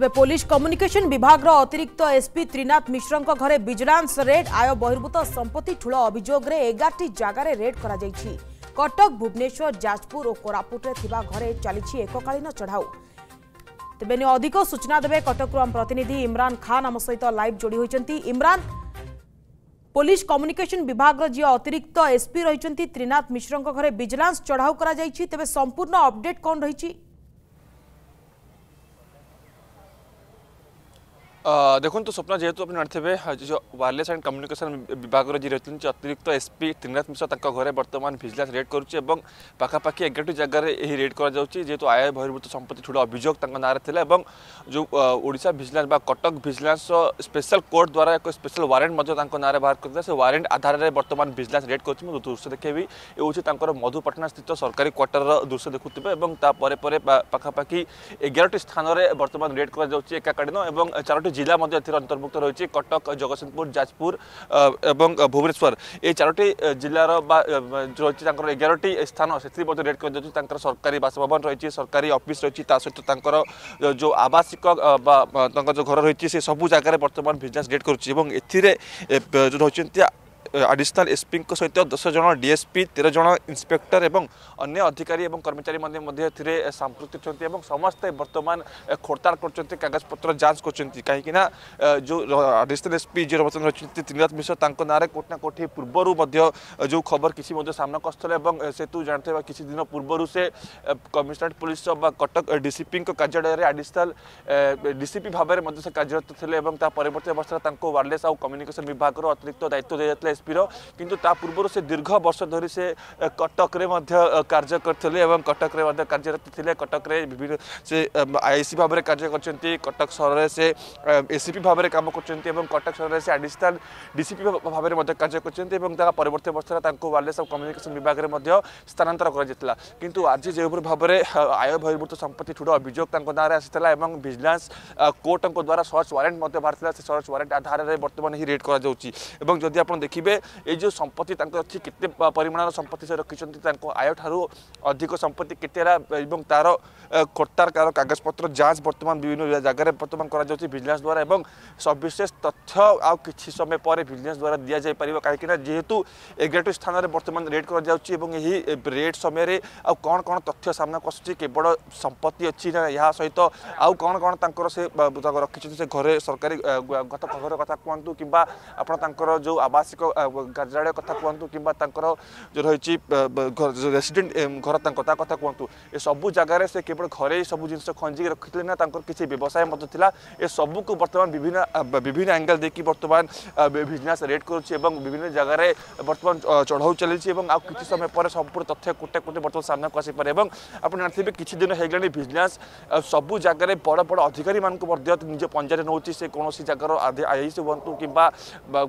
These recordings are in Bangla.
তবে পুলিশ কম্যুনিকেসন বিভাগর অতিরিক্ত এসপি ত্রিনাথ মিশ্রঙ্ ঘরে ভিজিলান্স রেড আয় বহির্ভূত সম্পত্তি ঠুল অভিযোগে এগারটি জায়গায় রেড করা যাইছে কটক ভুবনেশ্বর যাজপুর ও কোরাপুটে থিবা ঘরে চালিছি এককালীন চঢ়াও তেবে অধিক সূচনা দেবে কটকর আম প্রতিনিধি ইমরান খান আম সহিত লাইভ যোড়ি হয়েছেন ইমরান পুলিশ কম্যুনিকেসন বিভাগর যে অতিরিক্ত এসপি রয়েছেন ত্রিনাথ মিশ্রঙ্ ঘরে ভিজিলান্স চঢ়াও করা যাইছি তেবে সম্পূর্ণ অপডেট কন রয়েছে देखो तो स्वप्ना जेहतु आप जानते हाँ, जो वायरलेस एंड कम्युनिकेशन विभाग जी रही अतिरिक्त तो एसपी त्रिनाथ मिश्रा घर बर्तमान भिजिलान्स रेड करुच्च पाखापाखी एगारटी जगार यही रेड करेतु आय बहिर्भूत संपत्ति ठूल अभोग ना थी जो ओडा vigilance Cuttack vigilance special court द्वारा एक स्पेशल वारेन्ट ना बाहर करता से वारेन्ट आधार में बर्तमान भिजिलान्स रेड कर दृश्य देखेबी ये होंगे मधुपाटना स्थित तो सरकारी क्वार्टर दृश्य देखुए और पाखापाखी एगारटी स्थान में बर्तमान रेड कर एकाकालीन और चारोटी চারোটি জেলা মধ্যে এর অন্তর্ভুক্ত রয়েছে কটক জগৎসিংহপুর যাজপুর এবং ভুবনেশ্বর এই চারোটি জেলার বা রয়েছে তাঁর এগারোটি স্থান সেটি মধ্যে রেড করে দিয়েছে তাঁর সরকারি বাসভবন রয়েছে সরকারি অফিস রয়েছে তা সহ তাঁর যে আবাসিক বা তাঁর যে ঘর রয়েছে সে সবু জায়গায় বর্তমান বিজনেস রেড করছে এবং এতে রয়েছেন आडिशनाल एसपी सहित दस जन डीएसपी तेरह जन इन्स्पेक्टर और अन्य अधिकारी और कर्मचारी मैंने संप्रति अच्छा समस्ते बर्तमान खोड़ताल करगजपत जांच करना जो आडिशनाल एसपी जी बर्तमान अच्छा त्रिनाथ मिश्र नाँ कौटि ना कौटि पूर्वर जो खबर किसी सामना कर सेतु जानते किसी दिन पूर्व से कमिश्नरेट पुलिस कटक डीसीपी कार्यालय आडिशनाल डीसीपी भाव में कार्यरत थे और परवर्त अवस्था वायरलेस आउ कम्युनिकेशन विभाग अतिरिक्त दायित्व दी जाए এসপির কিন্তু তা পূর্ব সে দীর্ঘ বর্ষ ধরি সে কটকরে মধ্য কার্য করলে এবং কটকরে কার্যরত লে কটকরে বিভিন্ন সে আইসি ভাবে কাজ করছেন কটক সহরের সে এসিপি ভাবে কাম করছেন এবং কটক সহরের সে আডিশনাল ডিসিপি ভাবে কাজ করছেন এবং তার পরবর্তী অবস্থায় তাঁর ওয়ারলেস কমিউনিকেশন বিভাগের স্থানান্তর করা যাই কিন্তু আজ যেভাবে ভাবে আয় বহির্ভূত সম্পত্তি ঠুড় অভিযোগ তাঁর নাঁরে আসিলা এবং ভিজিলান্স কোর্ট দ্বারা সর্চ ওয়ারেন্ট বাহার সে সর্চ ওয়ারেন্ট আধারে বর্তমানে হি রেড করা যাচ্ছে এবং যদি আপনার দেখবে तेरे ये जो संपत्ति अच्छी के परिमाण संपत्ति से रखी आय ठार अधिक संपत्ति के तार खोर्तार कार कागजपत जांच बर्तमान विभिन्न जगह बर्तमान करजिलेन्स द्वारा और सविशेष तथ्य आ कि समय पर भिजिलेन्स द्वारा दि जाइपर कहीं जेहेतु एग्रेटिव स्थान में बर्तमान रेड करेड समय कौन कौन तथ्य सामना को केवल संपत्ति अच्छी यहाँ सहित आउ कौन कौन तर से रखिंट से घरे सरकारी गत घर कथ कहतु कि जो आवासिक କାର୍ଯ୍ୟାଳୟ କଥା କୁହନ୍ତୁ କିମ୍ବା ତାଙ୍କର ଯେଉଁ ରହିଛି ରେସିଡେଣ୍ଟ ଘର ତାଙ୍କ ତା କଥା କୁହନ୍ତୁ ଏସବୁ ଜାଗାରେ ସେ କେବଳ ଘରେ ସବୁ ଜିନିଷ ଖଞ୍ଜିକି ରଖିଥିଲେ ନା ତାଙ୍କର କିଛି ବ୍ୟବସାୟ ମଧ୍ୟ ଥିଲା ଏସବୁକୁ ବର୍ତ୍ତମାନ ବିଭିନ୍ନ ବିଭିନ୍ନ ଆଙ୍ଗେଲ ଦେଇକି ବର୍ତ୍ତମାନ ବିଜନେସ୍ ରେଟ୍ କରୁଛି ଏବଂ ବିଭିନ୍ନ ଜାଗାରେ ବର୍ତ୍ତମାନ ଚଢ଼ାଉ ଚାଲିଛି ଏବଂ ଆଉ କିଛି ସମୟ ପରେ ସମ୍ପୂର୍ଣ୍ଣ ତଥ୍ୟ କୋଟେ କୋଟେ ବର୍ତ୍ତମାନ ସାମ୍ନାକୁ ଆସିପାରେ ଏବଂ ଆପଣ ଜାଣିଥିବେ କିଛି ଦିନ ହେଇଗଲାଣି ବିଜନେସ୍ ସବୁ ଜାଗାରେ ବଡ଼ ବଡ଼ ଅଧିକାରୀମାନଙ୍କୁ ମଧ୍ୟ ନିଜ ପଞ୍ଜାରେ ନେଉଛି ସେ କୌଣସି ଜାଗାର ଆଇ ସି ହୁଅନ୍ତୁ କିମ୍ବା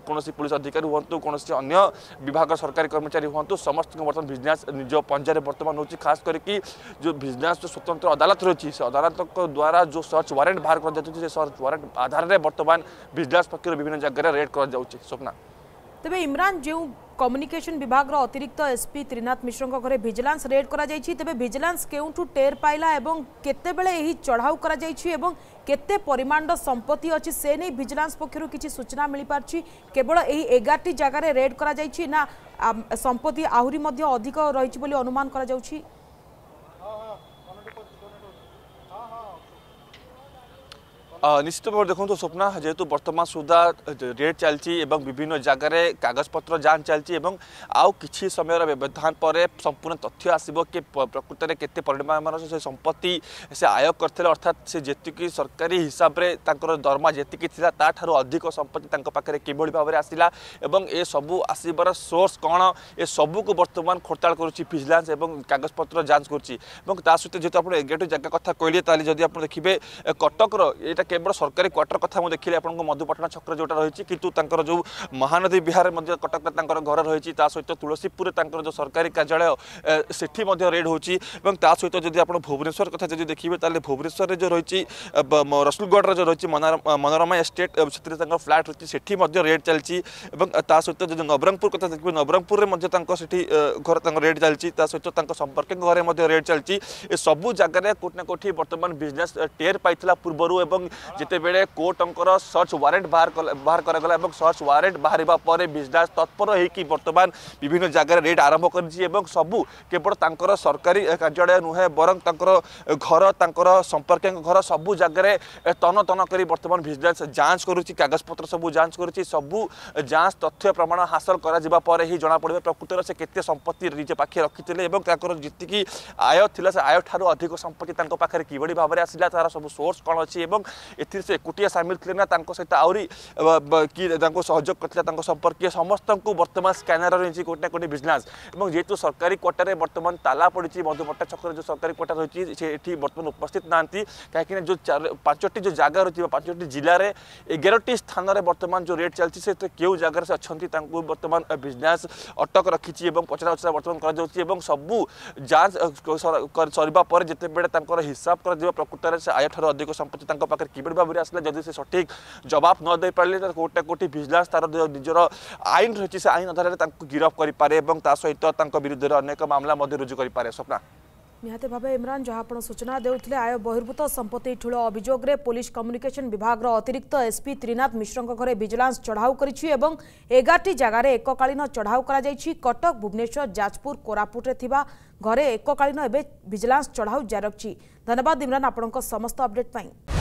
କୌଣସି ପୁଲିସ୍ ଅଧିକାରୀ ହୁଅନ୍ତୁ कौनसी अन्य विभाग सरकारी कर्मचारी हूँ समस्त बर्तमान भिजिलेन्स निज पंजार बर्तमान हो खास करके जो भिजिलेन्स स्वतंत्र अदालत रही से अदालत द्वारा जो सर्च वारेंट बाहर कर सर्च वारेंट आधार में बर्तमान भिजिलेन्स पक्ष विभिन्न जगह रेड कर स्वप्ना तेज इमरान जो কম্যুনিকেসন বিভাগর অতিরিক্ত এসপি ত্রিনাথ মিশ্রঙ্ ঘরে ভিজিলান্স রেড করা তেবে ভিজিলান্স কেউঠু টের পাইলা এবং কেতবে এই চড়াও করা এবং কেতে পরিমাণর সম্পত্তি অছি সে নিয়ে ভিজিলান্স পক্ষর কিছু সূচনা মিপারছি কেবল এই এগারটি জায়গায় রেড করা না সম্পত্তি আহরি অধিক রয়েছে বলে অনুমান করা যাচ্ছে নিশ্চিত ভাবে দেখুন স্বপ্ন যেহেতু বর্তমান সুদ্ধা রেট চালছি এবং বিভিন্ন জায়গায় কাগজপত্র যাঞ্চ চালছি এবং আউ কিছু সময়ের ব্যবধান পরে সম্পূর্ণ তথ্য আসব কি প্রকৃতরে কেতে পরিমাণ সে সম্পত্তি সে আয়োগ করলে অর্থাৎ সে যেতিকি সরকারি হিসাবে তাঁর দরমা যেত তাঠার অধিক সম্পত্তি তাঁর পাখে কিভাবে ভাবে আসিলা এবং এসবু আসবার সোর্স কোণ এসবুকু বর্তমান খোড়তাড় করছি ভিজিলান্স এবং কাগজপত্র যাঞ্চ করছি এবং তা সত্ত্বে যেহেতু আপনার এগারোটি জায়গা কথা কে তাহলে যদি আপনার দেখবে কটকর এটা কেবল সরকারি কোয়ার্টর কথা মু দেখিলে আপনার মধুপাটনা ছকরে যেটা রয়েছে কিন্তু তাঁর যে মহানদী বিহারে কটকরে তাঁর ঘর রয়েছে তা সহ তুলসীপুরে তাঁর যে সরকারি কার্যালয় সেটি রেড হচ্ছে এবং তা সহ যদি আপনার ভুবনেশ্বর কথা যদি দেখবে তাহলে ভুবনেশ্বরের যে রয়েছে রসুলগড়ের যে রয়েছে মনোরমা এস্টেট সেটি তাঁর ফ্ল্যাট রয়েছে সেটি রেড চালছে এবং তা সহ যদি নবরঙ্গপুর কথা দেখবে নবরঙ্গপুরের তাঁর সেটি ঘর তাঁর রেড চালছে তা সহ তাঁর সম্পর্কের ঘরে রেড চালছে সবু জায়গায় কোটি না কোটি বর্তমান বিজনেস টের পাইলা পূর্বর এবং যেতবে কোর্টঙ্কর সর্চ ওয়ারেট বাহার করা এবং সর্চ ওয়ারেট বাহারা পরে বিজদাস তৎপর হয়েকি বর্তমান বিভিন্ন জায়গায় রেড আরম্ভ করেছি এবং সবু কেবল তাঁর সরকারি কার্যালয় নুহে বরং তাঁর ঘর তাঁর সম্পর্কীয় ঘর সবু জায়গায় তন তন করে বর্তমান ভিজিলান্স যাঞ্চ করুছি কাগজপত্র সবু যাঞ্চ করুছি সবু যাঞ্চ তথ্য প্রমাণ হাসল করা পরে হি জনাপড়বে প্রকৃতর সে কেতে সম্পত্তি নিজ পাখে রক্ষিলে এবং তাঁর যেতিকি আয় লা সে আয় ঠার অধিক সম্পত্তি তাঁর পাখে কিভাবে ভাবে আসলে তার সব সোর্স কম অছি এবং से सामिल थे ना सहित आई सहयोग संपर्क समस्त बर्तमान स्कानर रही कौटे ना कौटे भिजिलांस जेहतु सरकारी क्वार्टर बर्तमान ताला पड़ी मधुपट्टा छक जो सरकारी क्वार्टर रही है बर्तमान उपस्थित ना कहीं जो पांचटी जो जगह रही है पांचट जिले में एगारोटी स्थान में बर्तमान जो रेट चलती से क्यों जगार से अच्छा बर्तमान भिजिलांस अटक रखी पचरा उचरा बर्तमान कर सबू जांच सर जिते बड़े हिसाब कर प्रकृत से आय ठार अधिक संपत्ति কিভাবে ভাবে আসলে যদি সে সঠিক জবাব ন দেইপারে তার কোর্টটা কোর্টি ভিজিলান্স তার নিজের আইন রয়েছে সে আইন আধারে তাকে গিরফ করে এবং তা সহিত তাঙ্ক বিরুদ্ধে অনেক মামলা রুজু করে স্বপ্না নিহতি ভাবে ইমরান যা আপনার সূচনা দেউলে আয় বহির্ভূত সম্পত্তি ঠুল অভিযোগে পুলিশ কম্যুনিকেশন বিভাগের অতিরিক্ত এসপি ত্রিনাথ মিশ্রঙ্ ঘরে ভিজিলান্স চড়াও করেছি এবং এগারটি জায়গায় এককালীন চড়াও করা যাই কটক ভুবনেশ্বর যাজপুর কোরাপুটে থাকা ঘরে এককালীন এবে ভিজিলান্স চড়াও জারি রাখছি ধন্যবাদ ইমরান আপনার সমস্ত অপডেট পাই